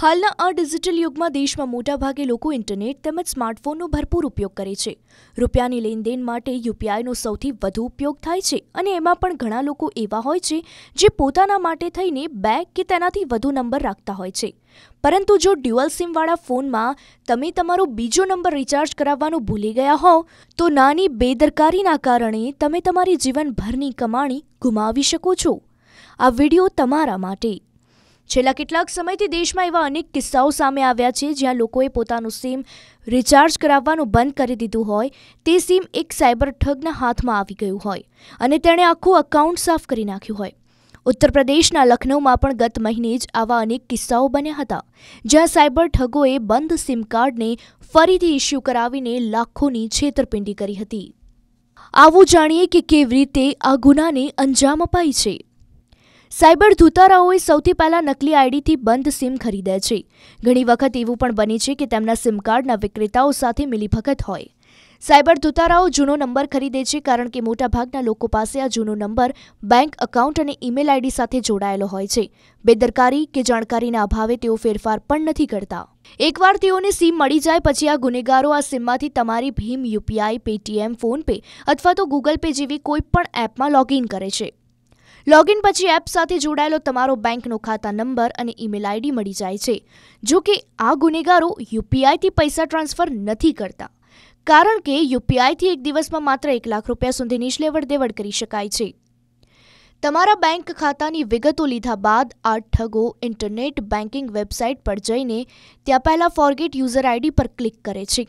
હાલના આ ડિજિટલ યુગમાં દેશમાં મોટાભાગે લોકો ઇન્ટરનેટ તેમજ સ્માર્ટફોનનો ભરપૂર ઉપયોગ કરે છે રૂપિયાની લેનદેન માટે યુપીઆઈનો સૌથી વધુ ઉપયોગ થાય છે અને એમાં પણ ઘણા લોકો એવા હોય છે જે પોતાના માટે થઈને બે કે તેનાથી વધુ નંબર રાખતા હોય છે પરંતુ જો ડ્યુઅલ સિમવાળા ફોનમાં તમે તમારો બીજો નંબર રિચાર્જ કરાવવાનું ભૂલી ગયા હોવ તો નાની બેદરકારીના કારણે તમે તમારી જીવનભરની કમાણી ગુમાવી શકો છો આ વિડીયો તમારા માટે છેલ્લા કેટલાક સમયથી દેશમાં એવા અનેક કિસ્સાઓ સામે આવ્યા છે જ્યાં લોકોએ પોતાનું સિમ રિચાર્જ કરાવવાનું બંધ કરી દીધું હોય તે સિમ એક સાયબર ઠગના હાથમાં આવી ગયું હોય અને તેણે આખું અકાઉન્ટ સાફ કરી નાખ્યું હોય ઉત્તર પ્રદેશના લખનૌમાં પણ ગત મહિને જ આવા અનેક કિસ્સાઓ બન્યા હતા જ્યાં સાયબર ઠગોએ બંધ સિમ કાર્ડને ફરીથી ઇસ્યુ કરાવીને લાખોની છેતરપિંડી કરી હતી આવું જાણીએ કે કેવી રીતે આ ગુનાને અંજામ અપાય છે સાયબર ધુતારાઓએ સૌથી પહેલાં નકલી આઈડીથી બંધ સિમ ખરીદે છે ઘણી વખત એવું પણ બને છે કે તેમના સિમ કાર્ડના વિક્રેતાઓ સાથે મિલીભગત હોય સાયબર ધુતારાઓ જૂનો નંબર ખરીદે છે કારણ કે મોટાભાગના લોકો પાસે આ જૂનો નંબર બેંક એકાઉન્ટ અને ઈમેલ આઈડી સાથે જોડાયેલો હોય છે બેદરકારી કે જાણકારીના અભાવે તેઓ ફેરફાર પણ નથી કરતા એકવાર તેઓને સિમ મળી જાય પછી આ ગુનેગારો આ સિમમાંથી તમારી ભીમ યુપીઆઈ પેટીએમ ફોનપે અથવા તો ગૂગલ પે જેવી કોઈ પણ એપમાં લોગિન કરે છે લોગિન પછી એપ સાથે જોડાયેલો તમારો બેંકનો ખાતા નંબર અને ઈમેલ આઈડી મળી જાય છે જો કે આ ગુનેગારો યુપીઆઈથી પૈસા ટ્રાન્સફર નથી કરતા કારણ કે યુપીઆઈથી એક દિવસમાં માત્ર એક લાખ રૂપિયા સુધીની જ લેવડ દેવડ કરી શકાય છે તમારા બેંક ખાતાની વિગતો લીધા બાદ આ ઠગો ઇન્ટરનેટ બેન્કિંગ વેબસાઇટ પર જઈને ત્યાં પહેલાં ફોરગેટ યુઝર આઈડી પર ક્લિક કરે છે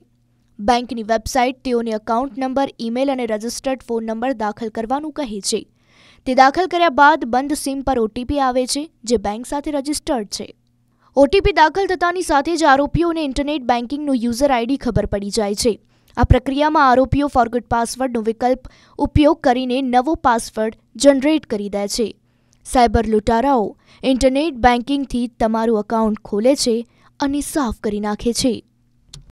બેંકની વેબસાઇટ તેઓને એકાઉન્ટ નંબર ઈમેલ અને રજિસ્ટર્ડ ફોન નંબર દાખલ કરવાનું કહે છે તે દાખલ કર્યા બાદ બંધ સિમ પર ઓટીપી આવે છે જે બેંક સાથે રજિસ્ટર્ડ છે ઓટીપી દાખલ થતાની સાથે જ આરોપીઓને ઇન્ટરનેટ બેન્કિંગનું યુઝર આઈડી ખબર પડી જાય છે આ પ્રક્રિયામાં આરોપીઓ ફોરગટ પાસવર્ડનો વિકલ્પ ઉપયોગ કરીને નવો પાસવર્ડ જનરેટ કરી દે છે સાયબર લૂંટારાઓ ઇન્ટરનેટ બેન્કિંગથી તમારું એકાઉન્ટ ખોલે છે અને સાફ કરી નાખે છે